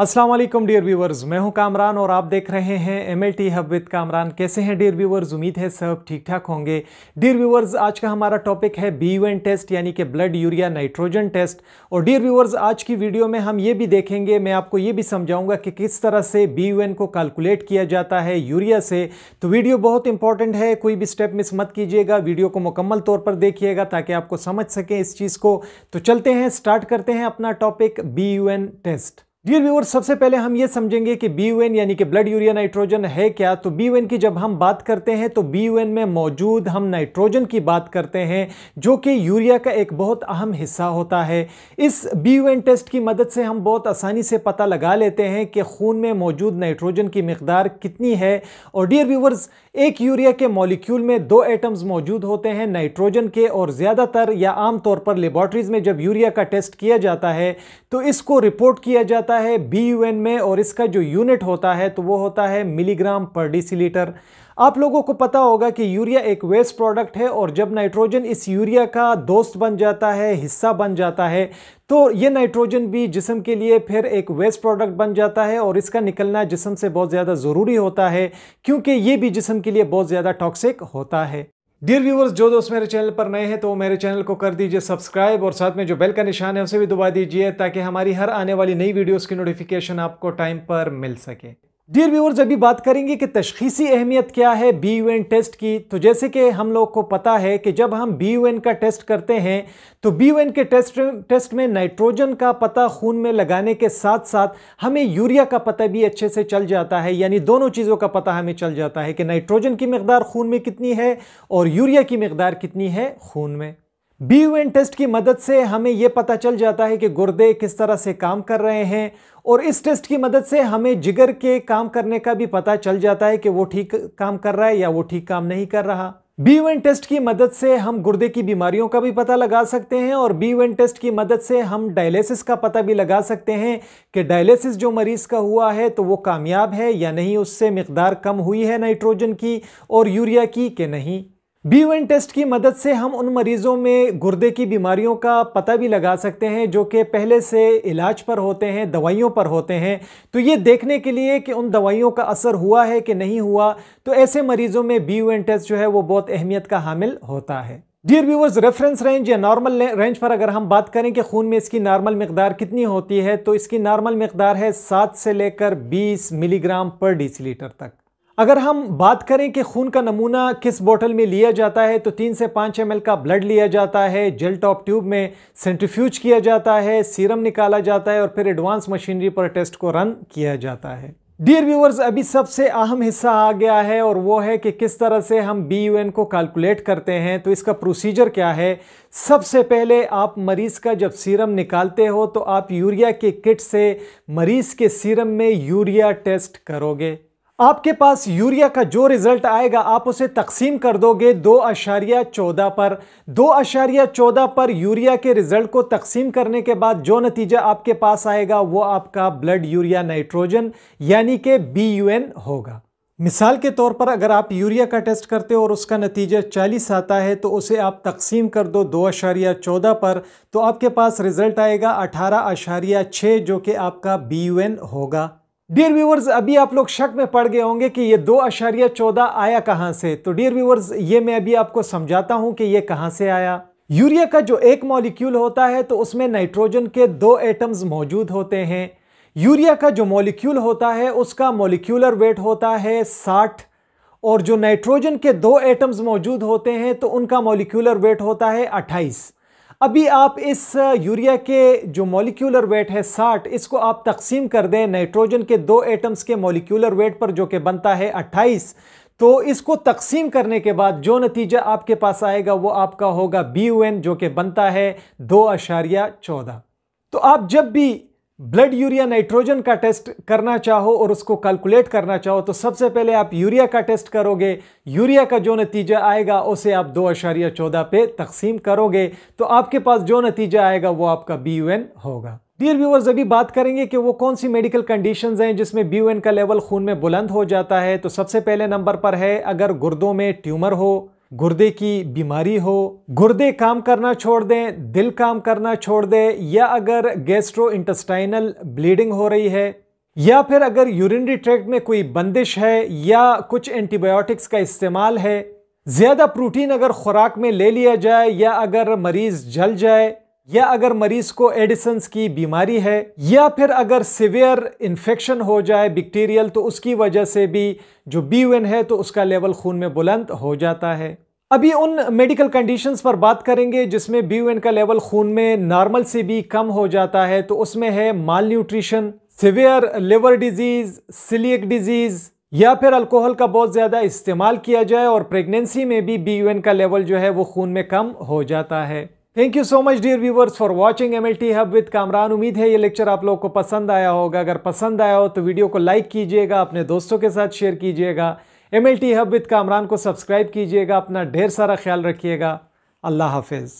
अस्सलाम वालेकुम dear viewers मैं हूं कामरान और आप देख रहे हैं M L T hub with Kamran कैसे हैं डियर व्यूवर्स उम्मीद है सब ठीक ठाक होंगे डियर व्यूवर्स आज का हमारा टॉपिक है बी एन टेस्ट यानी कि ब्लड यूरिया नाइट्रोजन टेस्ट और डियर व्यूवर्स आज की वीडियो में हम ये भी देखेंगे मैं आपको ये भी समझाऊंगा कि किस तरह से बी यू एन को कैलकुलेट किया जाता है यूरिया से तो वीडियो बहुत इंपॉर्टेंट है कोई भी स्टेप मिस मत कीजिएगा वीडियो को मुकम्मल तौर पर देखिएगा ताकि आपको समझ सकें इस चीज़ को तो चलते हैं स्टार्ट करते हैं अपना topic B U N test dear viewer सबसे पहले हम ये समझेंगे कि बी यू यानी कि ब्लड यूरिया नाइट्रोजन है क्या तो बी की जब हम बात करते हैं तो बी यू में मौजूद हम नाइट्रोजन की बात करते हैं जो कि यूरिया का एक बहुत अहम हिस्सा होता है इस बी यू टेस्ट की मदद से हम बहुत आसानी से पता लगा लेते हैं कि खून में मौजूद नाइट्रोजन की मकदार कितनी है और डियर व्यूवर्स एक यूरिया के मॉलिक्यूल में दो एटम्स मौजूद होते हैं नाइट्रोजन के और ज़्यादातर या आमतौर पर लेबॉर्ट्रीज़ में जब यूरिया का टेस्ट किया जाता है तो इसको रिपोर्ट किया जाता है होता है बी में और इसका जो यूनिट होता है तो वो होता है मिलीग्राम पर डिसीलीटर आप लोगों को पता होगा कि यूरिया एक वेस्ट प्रोडक्ट है और जब नाइट्रोजन इस यूरिया का दोस्त बन जाता है हिस्सा बन जाता है तो ये नाइट्रोजन भी जिसम के लिए फिर एक वेस्ट प्रोडक्ट बन जाता है और इसका निकलना जिसम से बहुत ज़्यादा ज़रूरी होता है क्योंकि ये भी जिसम के लिए बहुत ज़्यादा टॉक्सिक होता है डियर व्यूवर्स जो दोस्त मेरे चैनल पर नए हैं तो मेरे चैनल को कर दीजिए सब्सक्राइब और साथ में जो बेल का निशान है उसे भी दबा दीजिए ताकि हमारी हर आने वाली नई वीडियोस की नोटिफिकेशन आपको टाइम पर मिल सके डियर व्यूवर्स अभी बात करेंगे कि तशखीसी अहमियत क्या है बी यू एन टेस्ट की तो जैसे कि हम लोग को पता है कि जब हम बी यू एन का टेस्ट करते हैं तो बी यू एन के टेस्ट टेस्ट में नाइट्रोजन का पता खून में लगाने के साथ साथ हमें यूरिया का पता भी अच्छे से चल जाता है यानी दोनों चीज़ों का पता हमें चल जाता है कि नाइट्रोजन की मकदार खून में कितनी है और यूरिया की मकदार कितनी है खून में बी यूएन टेस्ट की मदद से हमें यह पता चल जाता है कि गुर्दे किस तरह से काम कर रहे हैं और इस टेस्ट की मदद से हमें जिगर के काम करने का भी पता चल जाता है कि वो ठीक काम कर रहा है या वो ठीक काम नहीं कर रहा बी यूएन टेस्ट की मदद से हम गुर्दे की बीमारियों का भी पता लगा सकते हैं और बी यूएन टेस्ट की मदद से हम डायलिसिस का पता भी लगा सकते हैं कि डायलिसिस जो मरीज़ का हुआ है तो वो कामयाब है या नहीं उससे मकदार कम हुई है नाइट्रोजन की और यूरिया की कि नहीं बी यूएन टेस्ट की मदद से हम उन मरीजों में गुर्दे की बीमारियों का पता भी लगा सकते हैं जो कि पहले से इलाज पर होते हैं दवाइयों पर होते हैं तो ये देखने के लिए कि उन दवाइयों का असर हुआ है कि नहीं हुआ तो ऐसे मरीजों में बी यूएन टेस्ट जो है वो बहुत अहमियत का हामिल होता है डियर व्यूवर्स रेफरेंस रेंज या नॉर्मल रेंज पर अगर हम बात करें कि खून में इसकी नॉर्मल मकदार कितनी होती है तो इसकी नॉर्मल मकदार है सात से लेकर बीस मिलीग्राम पर डीसीलीटर तक अगर हम बात करें कि खून का नमूना किस बोतल में लिया जाता है तो तीन से पाँच एम का ब्लड लिया जाता है जेल टॉप ट्यूब में सेंट्रीफ्यूज किया जाता है सीरम निकाला जाता है और फिर एडवांस मशीनरी पर टेस्ट को रन किया जाता है डियर व्यूवर्स अभी सबसे अहम हिस्सा आ गया है और वो है कि किस तरह से हम बी यू एन को कैलकुलेट करते हैं तो इसका प्रोसीजर क्या है सबसे पहले आप मरीज़ का जब सीरम निकालते हो तो आप यूरिया के किट से मरीज़ के सीरम में यूरिया टेस्ट करोगे आपके पास यूरिया का जो रिज़ल्ट आएगा आप उसे तकसीम कर दोगे दो अशारिया चौदह पर दो अशारिया चौदह पर यूरिया के रिज़ल्ट को तकसीम करने के बाद जो नतीजा आपके पास आएगा वो आपका ब्लड यूरिया नाइट्रोजन यानी कि बी यू एन होगा मिसाल के तौर पर अगर आप यूरिया का टेस्ट करते हो और उसका नतीजा चालीस आता है तो उसे आप तकसीम कर दो दो अशारिया चौदह पर तो आपके पास रिज़ल्ट आएगा अठारह अशारिया छः जो कि आपका बी यू एन होगा डियर व्यूवर्स अभी आप लोग शक में पड़ गए होंगे कि ये दो अशारिया चौदह आया कहाँ से तो डियर व्यूवर्स ये मैं अभी आपको समझाता हूँ कि ये कहाँ से आया यूरिया का जो एक मॉलिक्यूल होता है तो उसमें नाइट्रोजन के दो एटम्स मौजूद होते हैं यूरिया का जो मॉलिक्यूल होता है उसका मॉलिक्यूलर वेट होता है साठ और जो नाइट्रोजन के दो एटम्स मौजूद होते हैं तो उनका मॉलिक्यूलर वेट होता है अट्ठाईस अभी आप इस यूरिया के जो मॉलिक्यूलर वेट है 60 इसको आप तकसीम कर दें नाइट्रोजन के दो एटम्स के मॉलिक्यूलर वेट पर जो कि बनता है 28 तो इसको तकसीम करने के बाद जो नतीजा आपके पास आएगा वो आपका होगा बी जो कि बनता है दो अशारिया चौदह तो आप जब भी ब्लड यूरिया नाइट्रोजन का टेस्ट करना चाहो और उसको कैलकुलेट करना चाहो तो सबसे पहले आप यूरिया का टेस्ट करोगे यूरिया का जो नतीजा आएगा उसे आप दो अशारिया चौदह पे तकसीम करोगे तो आपके पास जो नतीजा आएगा वो आपका बी यू एन होगा डियर व्यूवर्स अभी बात करेंगे कि वो कौन सी मेडिकल कंडीशंस हैं जिसमें बी यू एन का लेवल खून में बुलंद हो जाता है तो सबसे पहले नंबर पर है अगर गुर्दों में ट्यूमर हो गुर्दे की बीमारी हो गुर्दे काम करना छोड़ दें दिल काम करना छोड़ दें या अगर गैस्ट्रो इंटेस्टाइनल ब्लीडिंग हो रही है या फिर अगर यूरिनरी ट्रैक्ट में कोई बंदिश है या कुछ एंटीबायोटिक्स का इस्तेमाल है ज़्यादा प्रोटीन अगर खुराक में ले लिया जाए या अगर मरीज़ जल जाए या अगर मरीज को एडिसन्स की बीमारी है या फिर अगर सिवियर इन्फेक्शन हो जाए बैक्टीरियल तो उसकी वजह से भी जो बी है तो उसका लेवल खून में बुलंद हो जाता है अभी उन मेडिकल कंडीशंस पर बात करेंगे जिसमें बी का लेवल खून में नॉर्मल से भी कम हो जाता है तो उसमें है malnutrition severe liver disease celiac disease या फिर अल्कोहल का बहुत ज़्यादा इस्तेमाल किया जाए और प्रेगनेंसी में भी बी का लेवल जो है वो खून में कम हो जाता है thank you so much dear viewers for watching M L T hub with Kamran उम्मीद है ये लेक्चर आप लोग को पसंद आया होगा अगर पसंद आया हो तो वीडियो को लाइक कीजिएगा अपने दोस्तों के साथ शेयर कीजिएगा M L T hub with Kamran को सब्सक्राइब कीजिएगा अपना ढेर सारा ख्याल रखिएगा अल्लाह हाफिज़